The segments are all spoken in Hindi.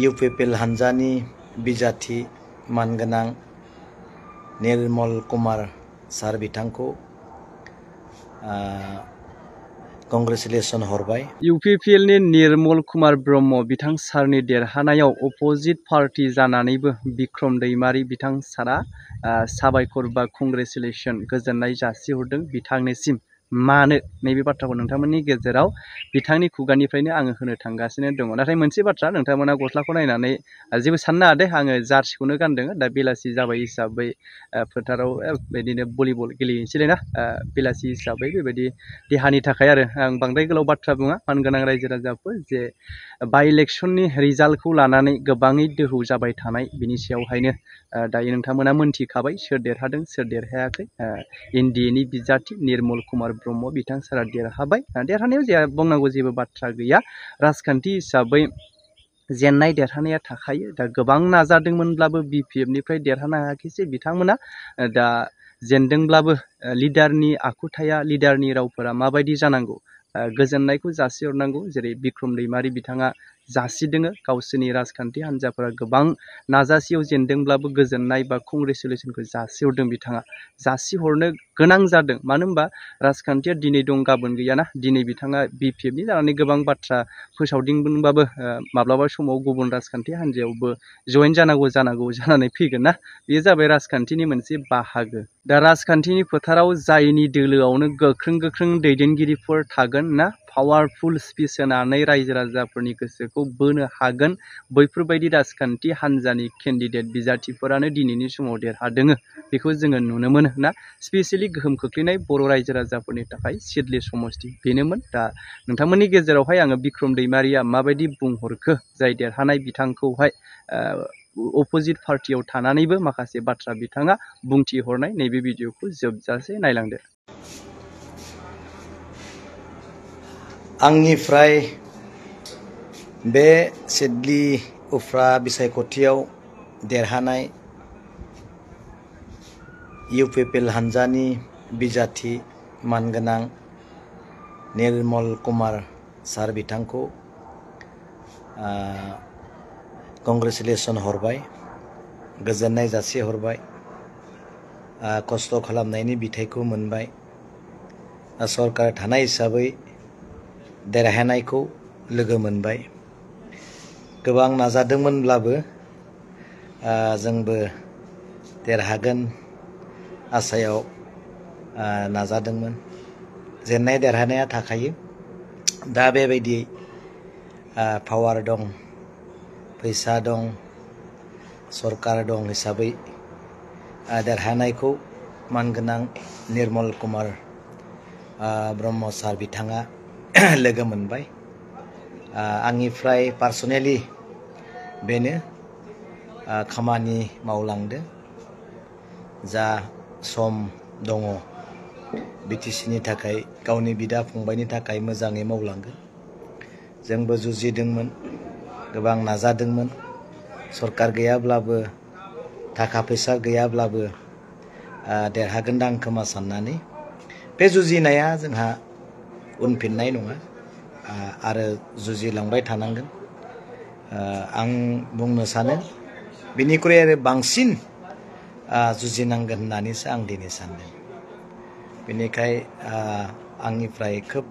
इउ पि पि एल निर्मल कुमार सार बिथांखौ कंग्रेचुलेसन हरबाय इउ निर्मल कुमार ब्रह्म बिथां सारनि देरहानायाव अपजिट पार्टि जानानैबो बिक्रम दैमारि बिथां सारा साबायखर बा कंग्रेचुलेसन गोजोननाय जासिहरदों बिथांनिसिम मानो नैबे बाथ्राखौ नोंथांमोननि गेजेराव बिथांनि खुगानिफ्रायनो आङो होनो थांगासिनो दङ नाथाय मोनसे बाथ्रा नोंथांमोना गस्लाखौ नायनानै जेबो साननो दे आङो जार्सिखौनो गानदों दा बेलासि जाबाय हिसाबै फोथाराव बिदिनो भलिबल गेलेहैनोसैलाय ना बेलासि हिसाबै बेबायदि देहानि थाखाय आरो आं बांद्राय गोलाव बाथ्रा बुङा मान गोनां रायजो राजाफोर जे बाइ इलेक्सननि रिजाल्टखौ लानानै गोबाङै दोहौ जाबाय थानाय बिनि सायावहायनो दायो नोंथांमोना मोनथिखाबाय सोर देरहादों सोर देरहायाखै नि बिजाथि निर्मल कुमार ब्रह्म बिथां सारा देरहाबाय देरहानायाव जोंहा बुंनांगौ जेबो बाथ्रा गैया राजखान्थि हिसाबै जेननाय देरहानाया थाखायो दा गोबां नाजादोंमोनब्लाबो बि पि एफनिफ्राय देरहानो हायाखिसै बिथांमोना दा जेनदोंब्लाबो लिडारनि आखुथाया लिडारनि रावफोरा माबायदि जानांगौ गोजोननायखौ जासिहरनांगौ जेरै बिक्रम दैमारि बिथाङा जासिदोङो गावसोरनि राजखान्थि हान्जाफोरा गोबां नाजासेयाव जेनदोंब्लाबो गोजोननाय बा कंग्रेसुलेसनखौ जासिहरदों बिथाङा जासिहरनो गोनां जादों मानो होनबा राजखान्थिया दिनै दं गाबोन गैयाना दिनै बिथाङा बिपिएफनि जानानै गोबां बाथ्रा फोसावदोंमोनबाबो माब्लाबा समाव गुबुन राजखान्थि हान्जायावबो जइन जानांगौ जानांगौ जानानै फैगोन ना बेयो जाबाय राजखान्थिनि मोनसे बाहागो दा राजखान्थिनि फोथाराव जायनि दोलोआवनो गोख्रों गोख्रों दैदेनगिरिफोर थागोन ना पावारफुल स्पिच होनानै रायजो राजाफोरनि गोसोखौ बोनो हागोन बैफोरबायदि राजखान्थि हान्जानि केन्डिडेट बिजाथिफोरानो दिनैनि समाव देरहादोङो बेखौ जोङो नुनो मोनो ना स्पेसियेलि गोहोम खोख्लैनाय बर' रायजो राजाफोरनि थाखाय सिदलि समस्ति बेनोमोन दा नोंथांमोननि गेजेरावहाय आङो बिक्रम दैमारिया माबायदि बुंहरखो जाय देरहानाय बिथांखौहाय अपजिट पार्टियाव थानानैबो माखासे बाथ्रा बिथाङा बुंथिहरनाय नैबे भिडिअखौ जोबजासे नायलांदो आंनिफ्राय बे सिडलि उफ्रा बिसायख'थियाव देरहानाय इउ पि पि एल हान्जानि बिजाथि निर्मल कुमार सार बिथांखौ कंग्रेसुलेसन हरबाय गोजोननाय जासिहरबाय खस्थ' खालामनायनि बिथायखौ मोनबाय सरकार थानाय हिसाबै देरहानायखौ लोगो मोनबाय गोबां नाजादोंमोनब्लाबो जोंबो देरहागोन आसायाव नाजादोंमोन जेननाय देरहानाया थाखायो दा बेबायदियै पावार दं फैसा दं सरकार दं हिसाबै देरहानायखौ मानगोनां निर्मल कुमार ब्रह्म सार बिथाङा लोगो मोनबाय आंनिफ्राय पार्सनेलि बेनो खामानि मावलांदों जा सम दङ बिटिसिनि थाखाय गावनि बिदा फंबायनि थाखाय मोजाङै मावलांगोन जोंबो जुजिदोंमोन गोबां नाजादोंमोन सरकार गैयाब्लाबो थाखा फैसा गैयाब्लाबो देरहागोनदां खोमा साननानै बे जुजिनाया जोंहा उनफिननाय नङा आरो जुजिलांबाय थानांगोन आं बुंनो सानो बेनिख्रुइ आरो बांसिन जुजिनांगोन होननानैसो आं दिनै सानदों बेनिखाय आंनिफ्राय खोब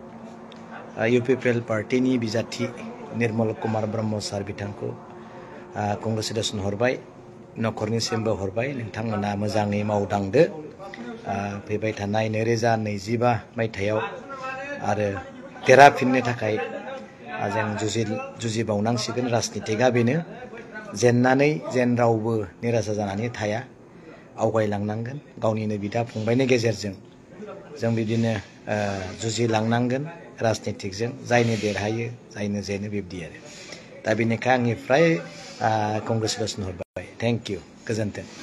इउ पि पि एल पार्टिनि बिजाथि निर्मल कुमार ब्रह्म सार बिथांखौ कंग्रेसुलेसन हरबाय न'खरनिसिमबो हरबाय नोंथांमोना मोजाङै मावदांदो फैबाय थानाय नैरोजा नैजिबा मायथाइयाव आरो देरहाफिननो थाखाय जों जुजि जुजिबावनांसिगोन राजनिथिकआ बेनो जेननानै जेन रावबो निराशा जानानै थाया आवगायलांनांगोन गावनिनो बिदा फंबायनि गेजेरजों जों बिदिनो जुजिलांनांगोन राजनिथिकजों जायनो देरहायो जायनो जेनो बिब्दि आरो दा बेनिखाय आंनिफ्राय कंग्रेसुलेसन हरबाय थेंक इउ गोजोन्थों